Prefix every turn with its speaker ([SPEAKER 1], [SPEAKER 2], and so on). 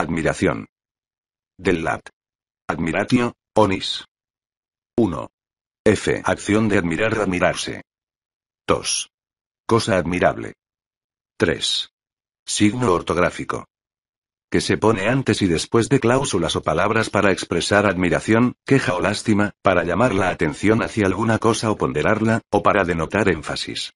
[SPEAKER 1] Admiración. Del lat. Admiratio, onis. 1. F. Acción de admirar, admirarse. 2. Cosa admirable. 3. Signo ortográfico. Que se pone antes y después de cláusulas o palabras para expresar admiración, queja o lástima, para llamar la atención hacia alguna cosa o ponderarla, o para denotar énfasis.